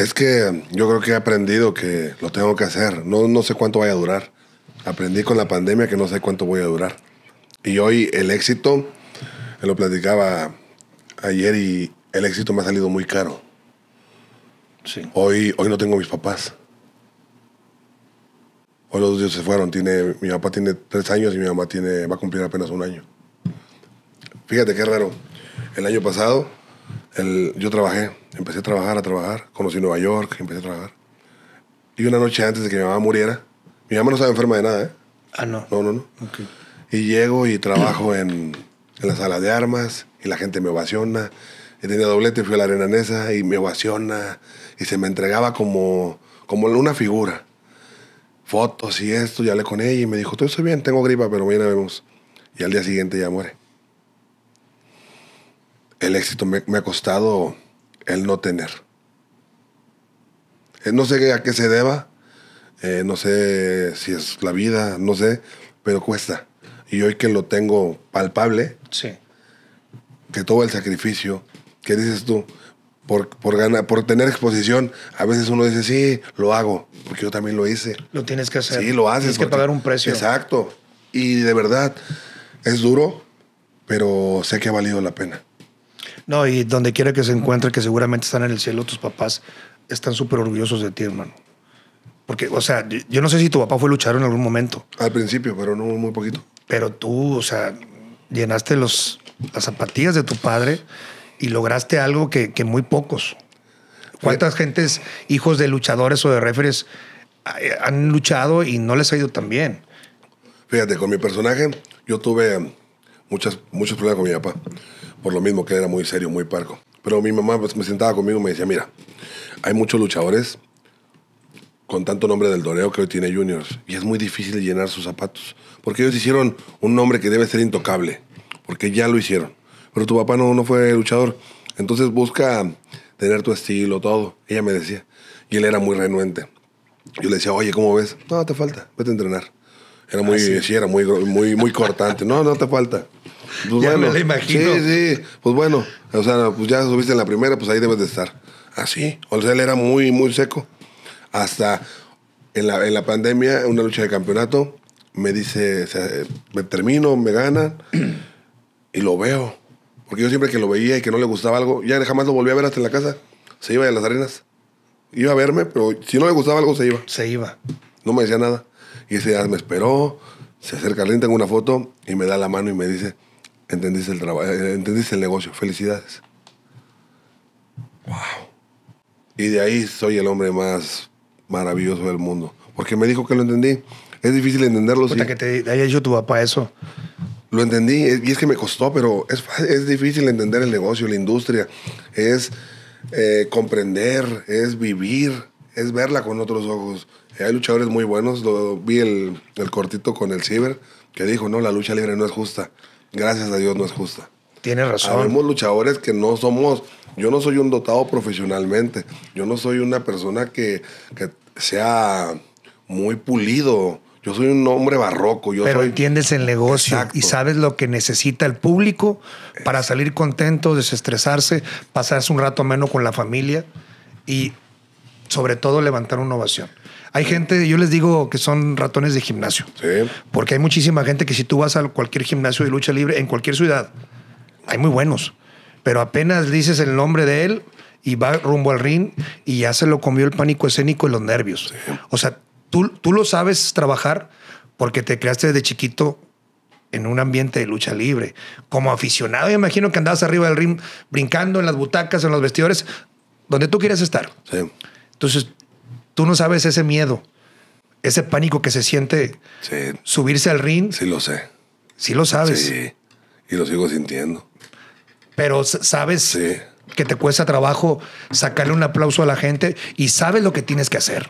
Es que yo creo que he aprendido que lo tengo que hacer. No, sé cuánto vaya a durar. Aprendí con la pandemia que no sé cuánto voy a durar. Y hoy el éxito, eh, lo platicaba ayer y el éxito me ha salido muy caro. Hoy, hoy no tengo mis papás. Hoy los dos se fueron. Tiene, mi papá tiene tres años y mi mamá tiene, va a cumplir apenas un año. Fíjate qué raro. El año pasado yo trabajé, empecé a trabajar, a trabajar, conocí Nueva York, empecé a trabajar. Y una noche antes de que mi mamá muriera, mi mamá no estaba enferma de nada, ¿eh? Ah, no. No, no, no. Okay. Y llego y trabajo en, la sala de armas y la gente me ovaciona. Y tenía doblete, fui a la arenanesa y me ovaciona. Y se me entregaba como, como una figura. Fotos y esto, y hablé con ella y me dijo, todo estoy bien, tengo gripa, pero mañana vemos. Y al día siguiente ya muere el éxito me, ha costado el no tener. Eh, no sé a qué se deba, eh, no sé si es la vida, no sé, pero cuesta. Y hoy que lo tengo palpable, sí. que todo el sacrificio, ¿qué dices tú, por, por, por tener exposición, a veces uno dice, sí, lo hago, porque yo también lo hice. Lo tienes que hacer. Sí, lo haces. Tienes que pagar un precio. Exacto. Y de verdad, es duro, pero sé que ha valido la pena. No, y donde quiera que se encuentre, que seguramente están en el cielo, tus papás están súper orgullosos de ti, hermano. Porque, o sea, yo no sé si tu papá fue luchador en algún momento. Al principio, pero no muy poquito. Pero tú, o sea, llenaste los, las zapatillas de tu padre y lograste algo que, muy pocos. ¿Cuántas gentes, hijos de luchadores o de referees, eh, han luchado y no les ha ido tan bien? Fíjate, con mi personaje, yo tuve muchas, muchos problemas con mi papá, por lo mismo que era muy serio, muy parco. Pero mi mamá pues, me sentaba conmigo y me decía, mira, hay muchos luchadores con tanto nombre del doreo que hoy tiene Juniors y es muy difícil llenar sus zapatos, porque ellos hicieron un nombre que debe ser intocable, porque ya lo hicieron. Pero tu papá no, no fue luchador, entonces busca tener tu estilo, todo. Ella me decía, y él era muy renuente. Yo le decía, oye, ¿cómo ves? No, te falta, vete a entrenar. Era muy, ah, era muy, muy, muy cortante. No, no te falta. Pues ya bueno, me imagino. Sí, sí. Pues bueno, o sea, pues ya subiste en la primera, pues ahí debes de estar. Así. Ah, o sea, él era muy, muy seco. Hasta en la, en la pandemia, una lucha de campeonato, me dice, me termino, me gana y lo veo. Porque yo siempre que lo veía y que no le gustaba algo, ya jamás lo volví a ver hasta en la casa. Se iba de las arenas. Iba a verme, pero si no le gustaba algo, se iba. Se iba. No me decía nada. Y ese día me esperó, se acerca a en tengo una foto y me da la mano y me dice, entendiste el trabajo, eh, entendiste el negocio. Felicidades. Wow. Y de ahí soy el hombre más maravilloso del mundo. Porque me dijo que lo entendí. Es difícil entenderlo. Puta que te haya hecho tu papá eso. Lo entendí eh, y es que me costó, pero es, es difícil entender el negocio, la industria. Es eh, comprender, es vivir, es verla con otros ojos. Hay luchadores muy buenos. Lo, vi el, el cortito con el Ciber que dijo, no, la lucha libre no es justa gracias a Dios, no es justa. Tienes razón. somos luchadores que no somos, yo no soy un dotado profesionalmente, yo no soy una persona que, sea muy pulido. Yo soy un hombre barroco. Yo Pero entiendes el negocio y sabes lo que necesita el público para salir contento, desestresarse, pasarse un rato menos con la familia y sobre todo levantar una ovación. Hay gente, yo les digo que son ratones de gimnasio. Sí. Porque hay muchísima gente que si tú vas a cualquier gimnasio de lucha libre en cualquier ciudad, hay muy buenos. Pero apenas dices el nombre de él y va rumbo al ring y ya se lo comió el pánico escénico y los nervios. O sea, tú, tú lo sabes trabajar porque te creaste de chiquito en un ambiente de lucha libre. Como aficionado, yo imagino que andabas arriba del ring brincando en las butacas, en los vestidores, donde tú quieras estar. Sí. Entonces, Tú no sabes ese miedo, ese pánico que se siente subirse al ring. Sí lo sé. Sí lo sabes. Sí, y lo sigo sintiendo. Pero sabes que te cuesta trabajo sacarle un aplauso a la gente y sabes lo que tienes que hacer.